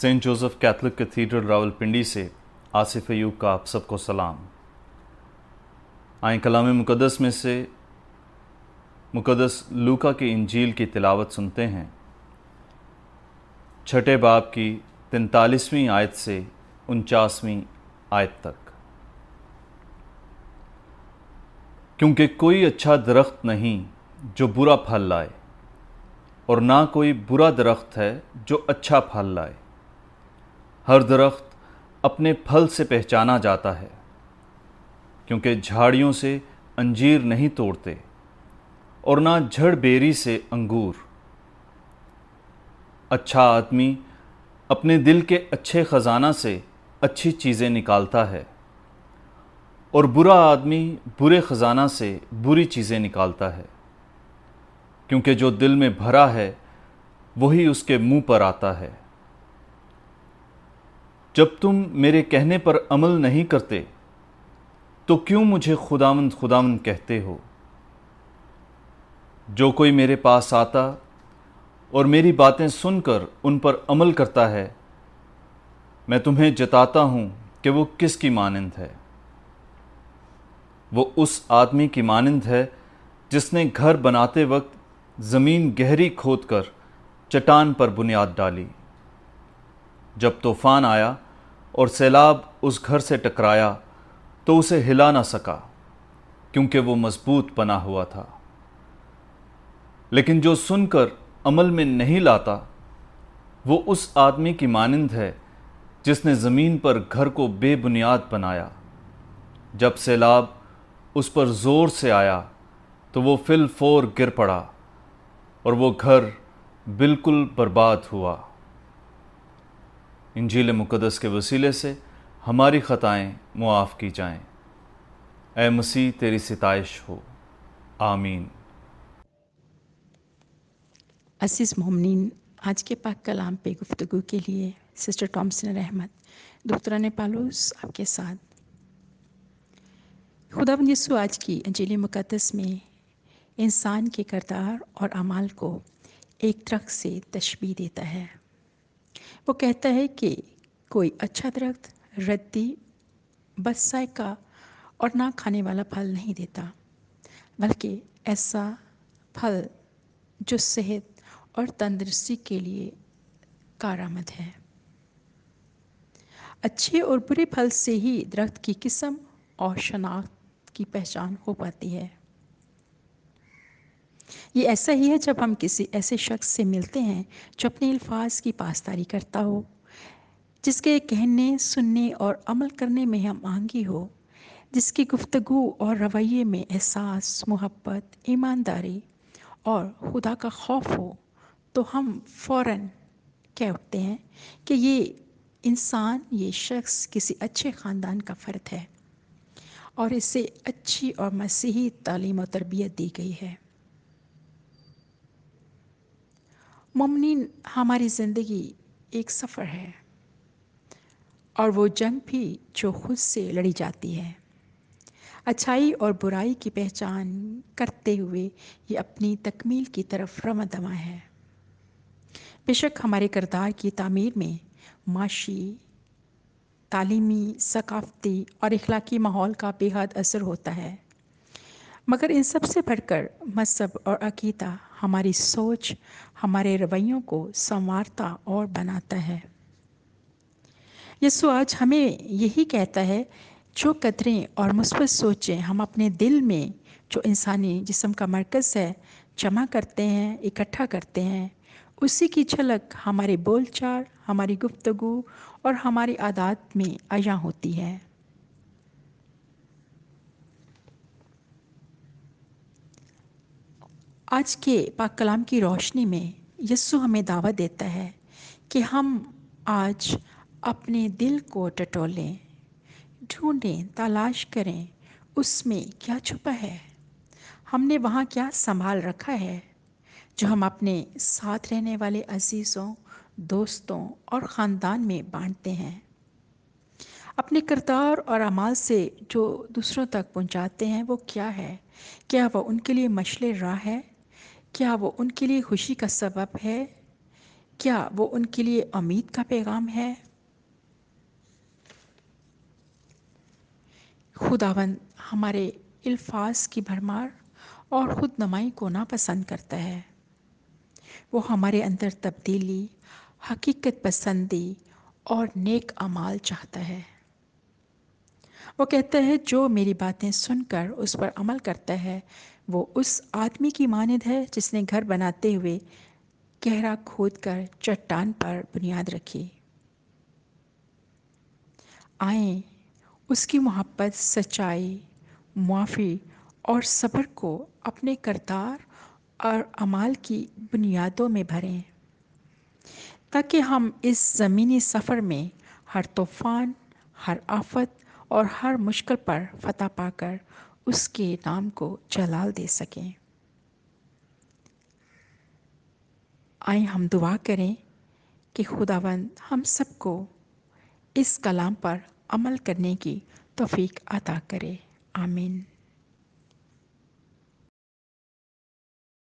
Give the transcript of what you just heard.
Saint Joseph Catholic Cathedral Rawalpindi से आसिफ अयूब का आप सबको सलाम आए कलाम मुकदस में से मुकदस लूका की इंजील की तिलावत सुनते हैं छठे बाब की तैंतालीसवीं आयत से उनचासवीं आयत तक क्योंकि कोई अच्छा दरख्त नहीं जो बुरा फल लाए और ना कोई बुरा दरख्त है जो अच्छा फल लाए हर दरख्त अपने फल से पहचाना जाता है क्योंकि झाड़ियों से अंजीर नहीं तोड़ते और ना झड़ बेरी से अंगूर अच्छा आदमी अपने दिल के अच्छे ख़जाना से अच्छी चीज़ें निकालता है और बुरा आदमी बुरे ख़जाना से बुरी चीज़ें निकालता है क्योंकि जो दिल में भरा है वही उसके मुंह पर आता है जब तुम मेरे कहने पर अमल नहीं करते तो क्यों मुझे खुदावंद खुदावंद कहते हो जो कोई मेरे पास आता और मेरी बातें सुनकर उन पर अमल करता है मैं तुम्हें जताता हूँ कि वो किसकी मानंद है वो उस आदमी की मानंद है जिसने घर बनाते वक्त ज़मीन गहरी खोद कर चट्टान पर बुनियाद डाली जब तूफान आया और सैलाब उस घर से टकराया तो उसे हिला ना सका क्योंकि वो मजबूत बना हुआ था लेकिन जो सुनकर अमल में नहीं लाता वो उस आदमी की मानंद है जिसने ज़मीन पर घर को बेबुनियाद बनाया जब सैलाब उस पर ज़ोर से आया तो वो फिल फोर गिर पड़ा और वो घर बिल्कुल बर्बाद हुआ इंजील मुक़दस के वसीले से हमारी ख़ताएँ मुआफ़ की जाएँ ए मसीह तेरी सितश हो आमीन असीस मोमिन आज के पाक कलाम पे गुफ्तु के लिए सिस्टर टॉमसन रहमत दोतरा ने पालोस आपके साथ खुदा यसु आज की अंजलि मुकदस में इंसान के करदार और अमाल को एक ट्रक से तशबी देता है वो कहता है कि कोई अच्छा दरख्त रद्दी बस का और ना खाने वाला फल नहीं देता बल्कि ऐसा फल जो सेहत और तंदरुस्ती के लिए कारामद है अच्छे और बुरे फल से ही दरख्त की किस्म और शनाख्त की पहचान हो पाती है ये ऐसा ही है जब हम किसी ऐसे शख्स से मिलते हैं जो अपने अल्फाज की पासदारी करता हो जिसके कहने सुनने और अमल करने में हम आहंगी हो जिसकी गुफ्तगु और रवैये में एहसास मोहब्बत ईमानदारी और खुदा का खौफ हो तो हम फ़ौर कह उठते हैं कि ये इंसान ये शख्स किसी अच्छे ख़ानदान का फ़र्द है और इसे अच्छी और मसीही तालीम और तरबियत दी गई है ममनिन हमारी ज़िंदगी एक सफ़र है और वो जंग भी जो खुद से लड़ी जाती है अच्छाई और बुराई की पहचान करते हुए ये अपनी तकमील की तरफ रमदमा है बेशक हमारे किरदार की तामीर में माशी तालीमी सकाफ़ती और अखलाकी माहौल का बेहद असर होता है मगर इन सब से बढ़कर मजहब और अकीदा हमारी सोच हमारे रवैयों को संवारता और बनाता है यसु आज हमें यही कहता है जो कदरें और मुस्बत सोचें हम अपने दिल में जो इंसानी जिसम का मरकज़ है जमा करते हैं इकट्ठा करते हैं उसी की झलक हमारे बोलचाल हमारी गुफ्तगु और हमारी आदात में आया होती है आज के पाक कलाम की रोशनी में यस्सु हमें दावा देता है कि हम आज अपने दिल को टटोलें ढूंढें तलाश करें उसमें क्या छुपा है हमने वहाँ क्या संभाल रखा है जो हम अपने साथ रहने वाले अजीज़ों दोस्तों और ख़ानदान में बांटते हैं अपने करतार और अमाल से जो दूसरों तक पहुँचाते हैं वो क्या है क्या वह उनके लिए मछले राह है क्या वो उनके लिए खुशी का सबब है क्या वो उनके लिए उम्मीद का पैगाम है खुदावन हमारे अल्फाज की भरमार और ख़ुद नमाई को नापसंद करता है वो हमारे अंदर तब्दीली हकीकत पसंदी और नेक अमाल चाहता है वो कहता है जो मेरी बातें सुनकर उस पर अमल करता है वो उस आदमी की मानद है जिसने घर बनाते हुए गहरा खोद कर चट्टान पर बुनियाद रखी आए उसकी मोहब्बत सच्चाई मुआफ़ी और सब्र को अपने करतार और अमाल की बुनियादों में भरें ताकि हम इस ज़मीनी सफ़र में हर तूफ़ान हर आफत और हर मुश्किल पर फतह पाकर उसके नाम को जलाल दे सकें आए हम दुआ करें कि खुदावंद हम सबको इस कलाम पर अमल करने की तोफ़ी अता करे आमीन